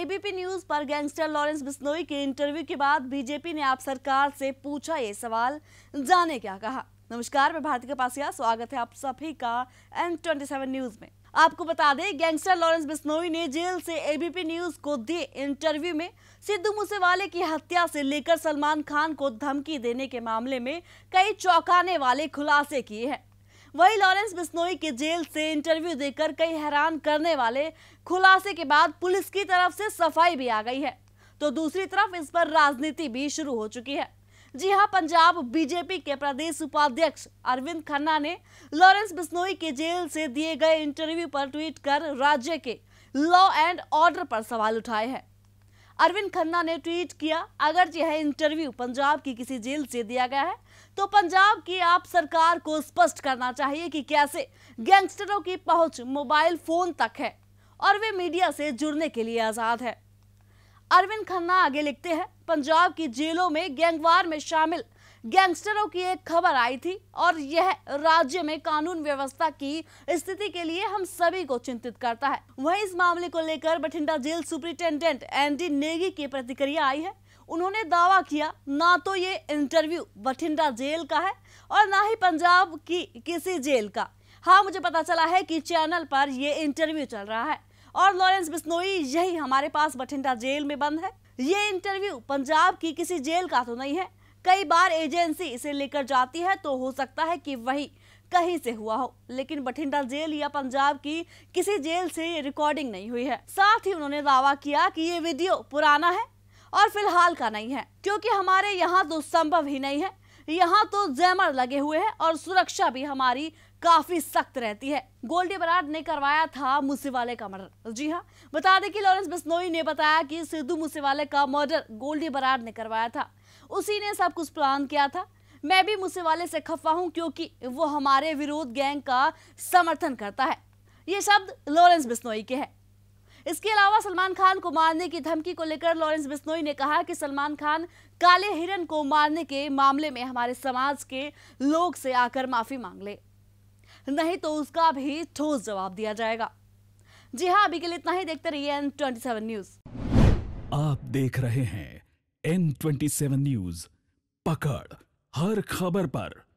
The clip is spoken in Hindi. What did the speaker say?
एबीपी न्यूज पर गैंगस्टर लॉरेंस बिस्नोई के इंटरव्यू के बाद बीजेपी ने आप सरकार से पूछा ये सवाल जाने क्या कहा नमस्कार मैं भारती कपासिया स्वागत है आप सभी का एन ट्वेंटी सेवन न्यूज में आपको बता दें गैंगस्टर लॉरेंस बिस्नोई ने जेल से एबीपी न्यूज को दिए इंटरव्यू में सिद्धू मूसेवाले की हत्या से लेकर सलमान खान को धमकी देने के मामले में कई चौंकाने वाले खुलासे किए हैं वही लॉरेंस बिस्नोई के जेल से इंटरव्यू देकर कई हैरान करने वाले खुलासे के बाद पुलिस की तरफ से सफाई भी आ गई है तो दूसरी तरफ इस पर राजनीति भी शुरू हो चुकी है जी हां पंजाब बीजेपी के प्रदेश उपाध्यक्ष अरविंद खन्ना ने लॉरेंस बिस्नोई के जेल से दिए गए इंटरव्यू पर ट्वीट कर राज्य के लॉ एंड ऑर्डर पर सवाल उठाए हैं अरविंद खन्ना ने ट्वीट किया अगर यह इंटरव्यू पंजाब की किसी जेल से दिया गया है तो पंजाब की आप सरकार को स्पष्ट करना चाहिए कि कैसे गैंगस्टरों की पहुंच मोबाइल फोन तक है और वे मीडिया से जुड़ने के लिए आजाद है अरविंद खन्ना आगे लिखते हैं पंजाब की जेलों में गैंगवार में शामिल गैंगस्टरों की एक खबर आई थी और यह राज्य में कानून व्यवस्था की स्थिति के लिए हम सभी को चिंतित करता है वहीं इस मामले को लेकर Bathinda jail superintendent N D Negi की प्रतिक्रिया आई है उन्होंने दावा किया ना तो ये इंटरव्यू बठिंडा जेल का है और ना ही पंजाब की किसी जेल का हाँ मुझे पता चला है कि चैनल पर ये इंटरव्यू चल रहा है और लॉरेंस बिस्नोई यही हमारे पास बठिंडा जेल में बंद है ये इंटरव्यू पंजाब की किसी जेल का तो नहीं है कई बार एजेंसी इसे लेकर जाती है तो हो सकता है कि वही कहीं से हुआ हो लेकिन बठिंडा जेल या पंजाब की किसी जेल से ये रिकॉर्डिंग नहीं हुई है साथ ही उन्होंने दावा किया कि ये वीडियो पुराना है और फिलहाल का नहीं है क्योंकि हमारे यहाँ तो संभव ही नहीं है यहाँ तो जैमर लगे हुए हैं और सुरक्षा भी हमारी काफी सख्त रहती है गोल्डी बराड ने करवाया था मूसेवाले का मर्डर जी हाँ बता दें कि लॉरेंस बिस्नोई ने बताया कि सिद्धू मूसेवाले का मर्डर गोल्डी बराड ने करवाया था उसी ने सब कुछ प्लान किया था मैं भी मूसीवाले से खफा हूँ क्योंकि वो हमारे विरोध गैंग का समर्थन करता है ये शब्द लॉरेंस बिस्नोई के हैं इसके अलावा सलमान खान को मारने की धमकी को लेकर लॉरेंस बिस्नोई ने कहा कि सलमान खान काले हिरन को मारने के मामले में हमारे समाज के लोग से आकर माफी मांग ले नहीं तो उसका भी ठोस जवाब दिया जाएगा जी हाँ अभी के लिए इतना ही देखते रहिए एन ट्वेंटी सेवन न्यूज आप देख रहे हैं एन ट्वेंटी सेवन न्यूज पकड़ हर खबर पर